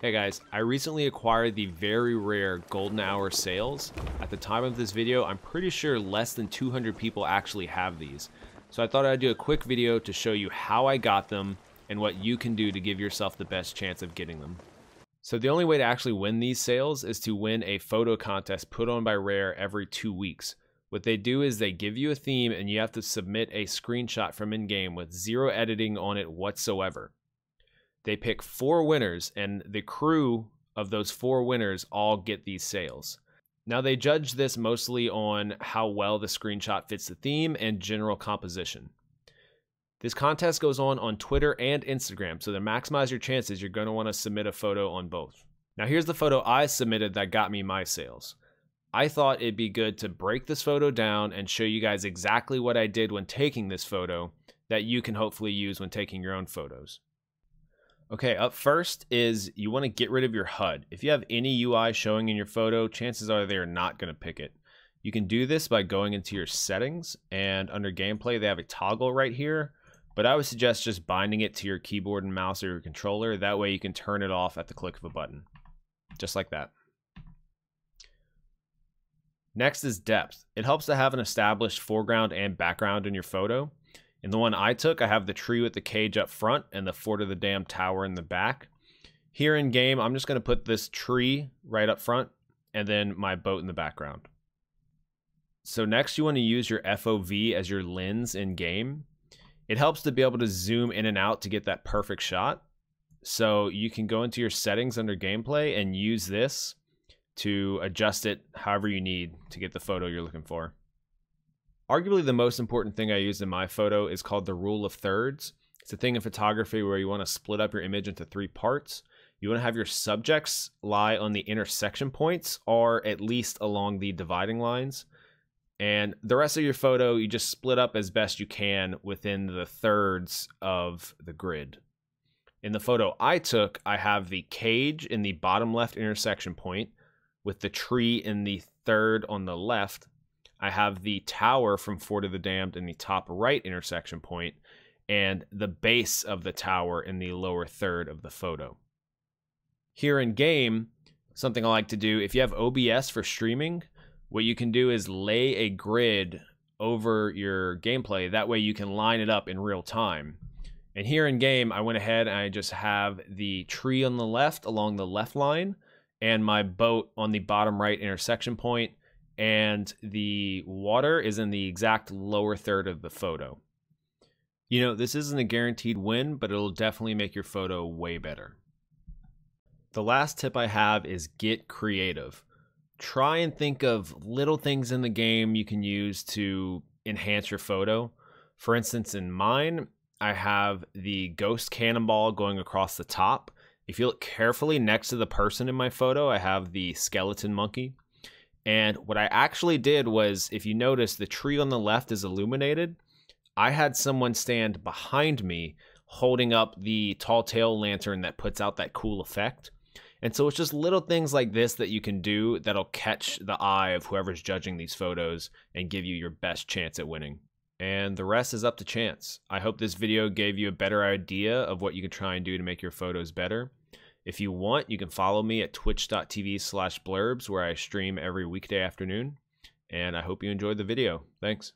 Hey guys, I recently acquired the very rare Golden Hour sales. At the time of this video, I'm pretty sure less than 200 people actually have these. So I thought I'd do a quick video to show you how I got them and what you can do to give yourself the best chance of getting them. So the only way to actually win these sales is to win a photo contest put on by Rare every two weeks. What they do is they give you a theme and you have to submit a screenshot from in-game with zero editing on it whatsoever they pick four winners, and the crew of those four winners all get these sales. Now, they judge this mostly on how well the screenshot fits the theme and general composition. This contest goes on on Twitter and Instagram, so to maximize your chances, you're going to want to submit a photo on both. Now, here's the photo I submitted that got me my sales. I thought it'd be good to break this photo down and show you guys exactly what I did when taking this photo that you can hopefully use when taking your own photos. Okay, up first is you want to get rid of your HUD. If you have any UI showing in your photo, chances are they're not going to pick it. You can do this by going into your settings and under gameplay, they have a toggle right here, but I would suggest just binding it to your keyboard and mouse or your controller. That way you can turn it off at the click of a button, just like that. Next is depth. It helps to have an established foreground and background in your photo. In the one I took, I have the tree with the cage up front and the fort of the damn tower in the back. Here in game, I'm just going to put this tree right up front and then my boat in the background. So next you want to use your FOV as your lens in game. It helps to be able to zoom in and out to get that perfect shot. So you can go into your settings under gameplay and use this to adjust it however you need to get the photo you're looking for. Arguably, the most important thing I use in my photo is called the rule of thirds. It's a thing in photography where you want to split up your image into three parts. You want to have your subjects lie on the intersection points or at least along the dividing lines. And the rest of your photo, you just split up as best you can within the thirds of the grid. In the photo I took, I have the cage in the bottom left intersection point with the tree in the third on the left I have the tower from Fort of the Damned in the top right intersection point and the base of the tower in the lower third of the photo. Here in game, something I like to do, if you have OBS for streaming, what you can do is lay a grid over your gameplay. That way you can line it up in real time. And here in game, I went ahead and I just have the tree on the left along the left line and my boat on the bottom right intersection point and the water is in the exact lower third of the photo. You know, this isn't a guaranteed win, but it'll definitely make your photo way better. The last tip I have is get creative. Try and think of little things in the game you can use to enhance your photo. For instance, in mine, I have the ghost cannonball going across the top. If you look carefully next to the person in my photo, I have the skeleton monkey. And what I actually did was, if you notice, the tree on the left is illuminated. I had someone stand behind me holding up the tall tale lantern that puts out that cool effect. And so it's just little things like this that you can do that'll catch the eye of whoever's judging these photos and give you your best chance at winning. And the rest is up to chance. I hope this video gave you a better idea of what you can try and do to make your photos better. If you want, you can follow me at twitch.tv slash blurbs, where I stream every weekday afternoon. And I hope you enjoyed the video. Thanks.